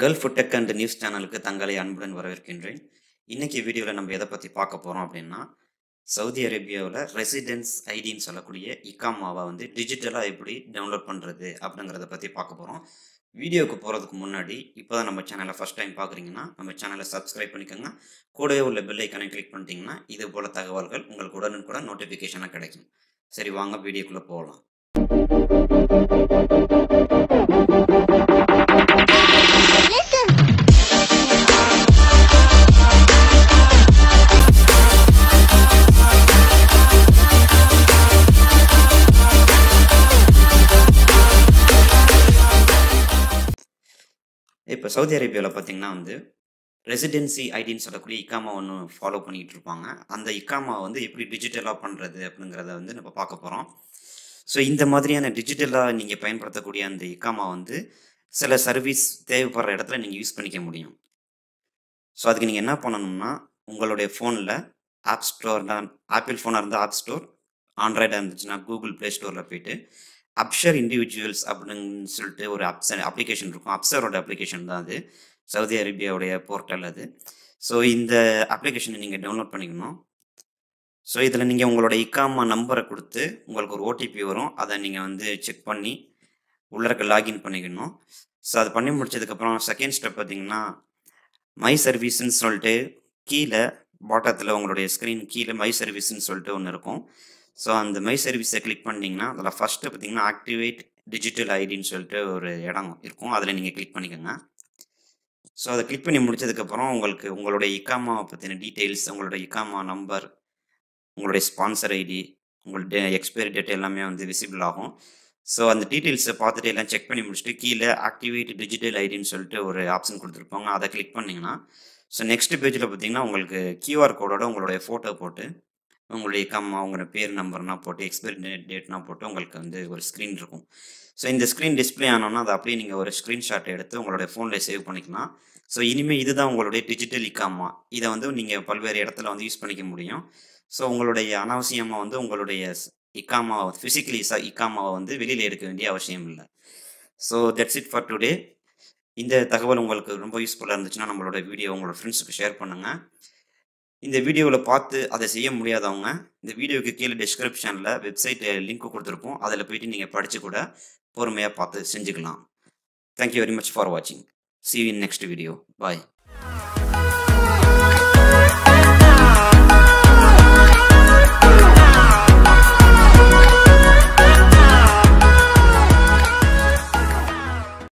gulf tech and news சேனலுக்கு தங்களை அன்புடன் வரவேற்கின்றேன் இன்னைக்கு வீடியோவில் நம்ம எதை பற்றி பார்க்க போகிறோம் அப்படின்னா சவுதி அரேபியாவில் ரெசிடென்ஸ் ஐடின்னு சொல்லக்கூடிய இக்காமாவை வந்து டிஜிட்டலாக எப்படி டவுன்லோட் பண்ணுறது அப்படிங்கிறத பற்றி பார்க்க போகிறோம் வீடியோவுக்கு போகிறதுக்கு முன்னாடி இப்போ தான் நம்ம சேனலை ஃபஸ்ட் டைம் பார்க்குறீங்கன்னா நம்ம சேனலை சப்ஸ்கிரைப் பண்ணிக்கோங்க கூடவே உள்ள பெல் ஐக்கனை கிளிக் பண்ணிட்டீங்கன்னா இது போல் தகவல்கள் உங்களுக்கு உடனுக்குடன் நோட்டிஃபிகேஷனாக கிடைக்கும் சரி வாங்க வீடியோக்குள்ளே போகலாம் இப்போ சவுதி அரேபியாவில் பார்த்தீங்கன்னா வந்து ரெசிடென்சி ஐடின்னு சொல்லக்கூடிய இக்காமா ஒன்று ஃபாலோ பண்ணிகிட்டு இருப்பாங்க அந்த இக்காமா வந்து எப்படி டிஜிட்டலாக பண்ணுறது அப்படிங்கிறத வந்து நம்ம பார்க்க போகிறோம் ஸோ இந்த மாதிரியான டிஜிட்டலாக நீங்கள் பயன்படுத்தக்கூடிய அந்த இக்காமா வந்து சில சர்வீஸ் தேவைப்படுற இடத்துல நீங்கள் யூஸ் பண்ணிக்க முடியும் ஸோ அதுக்கு நீங்கள் என்ன பண்ணணும்னா உங்களுடைய ஃபோனில் ஆப் ஸ்டோர் ஆப்பிள் ஃபோனாக இருந்தால் ஆப் ஸ்டோர் ஆண்ட்ராய்டாக இருந்துச்சுன்னா கூகுள் ப்ளே ஸ்டோரில் போயிட்டு அப்ஷர் இண்டிவிஜுவல்ஸ் அப்படின்னு சொல்லிட்டு ஒரு அப்ச அப்ளிகேஷன் இருக்கும் அப்சரோட அப்ளிகேஷன் தான் அது சவுதி அரேபியாவுடைய போர்ட்டல் அது ஸோ இந்த அப்ளிகேஷனை நீங்கள் டவுன்லோட் பண்ணிக்கணும் ஸோ இதில் நீங்கள் உங்களோட இக்காமா நம்பரை கொடுத்து உங்களுக்கு ஒரு ஓடிபி வரும் அதை நீங்கள் வந்து செக் பண்ணி உள்ளக்க லாகின் பண்ணிக்கணும் ஸோ அதை பண்ணி முடிச்சதுக்கப்புறம் செகண்ட் ஸ்டெப் பார்த்தீங்கன்னா மை சர்வீஸ்ன்னு சொல்லிட்டு கீழே பாட்டத்தில் உங்களுடைய ஸ்க்ரீன் கீழே மை சர்வீஸ்ன்னு சொல்லிட்டு ஒன்று இருக்கும் ஸோ அந்த மை சர்வீஸை கிளிக் பண்ணிங்கன்னா அதில் ஃபஸ்ட்டு பார்த்தீங்கன்னா ஆக்டிவேட் டிஜிட்டல் ஐடின்னு சொல்லிட்டு ஒரு இடம் இருக்கும் அதில் நீங்கள் கிளிக் பண்ணிக்கோங்க ஸோ அதை கிளிக் பண்ணி முடிச்சதுக்கப்புறம் உங்களுக்கு உங்களுடைய இக்காமா பற்றின டீட்டெயில்ஸ் உங்களுடைய இக்காமா நம்பர் உங்களுடைய ஸ்பான்சர் ஐடி உங்களுடைய எக்ஸ்பைரி டேட் எல்லாமே வந்து விசிபிள் ஆகும் ஸோ அந்த டீட்டெயில்ஸை பார்த்துட்டு எல்லாம் செக் பண்ணி முடிச்சுட்டு கீழே ஆக்டிவேட் டிஜிட்டல் ஐடின்னு சொல்லிட்டு ஒரு ஆப்ஷன் கொடுத்துருப்பாங்க அதை கிளிக் பண்ணிங்கன்னா ஸோ நெக்ஸ்ட் பேஜில் பார்த்தீங்கன்னா உங்களுக்கு கியூஆர் கோடோட உங்களுடைய ஃபோட்டோ போட்டு உங்களுடைய கம் அவங்கிற பேர் நம்பர்லாம் போட்டு எக்ஸ்பைரி டேட்லாம் போட்டு உங்களுக்கு வந்து ஒரு ஸ்க்ரீன் இருக்கும் ஸோ இந்த ஸ்க்ரீன் டிஸ்பிளே ஆனோன்னா அதை அப்படியே நீங்கள் ஒரு ஸ்க்ரீன்ஷாட் எடுத்து உங்களுடைய ஃபோனில் சேவ் பண்ணிக்கலாம் ஸோ இனிமேல் இதுதான் உங்களுடைய டிஜிட்டல் இக்காமா இதை வந்து நீங்கள் பல்வேறு இடத்துல வந்து யூஸ் பண்ணிக்க முடியும் ஸோ உங்களுடைய அனாவசியமாக வந்து உங்களுடைய இக்காமாவை ஃபிசிக்கலி இக்காமாவை வந்து வெளியில் எடுக்க வேண்டிய அவசியம் இல்லை so that's it for today இந்த தகவல் உங்களுக்கு ரொம்ப யூஸ்ஃபுல்லாக இருந்துச்சுன்னா நம்மளோட வீடியோ உங்களோட ஃப்ரெண்ட்ஸுக்கு ஷேர் பண்ணுங்கள் இந்த வீடியோவில் பார்த்து அதை செய்ய முடியாதவங்க இந்த வீடியோவுக்கு கீழே டிஸ்கிரிப்ஷனில் வெப்சைட் லிங்க் கொடுத்துருப்போம் அதில் போயிட்டு நீங்கள் படித்து கூட பொறுமையாக பார்த்து செஞ்சுக்கலாம் தேங்க்யூ வெரி மச் ஃபார் வாட்சிங் see in next video bye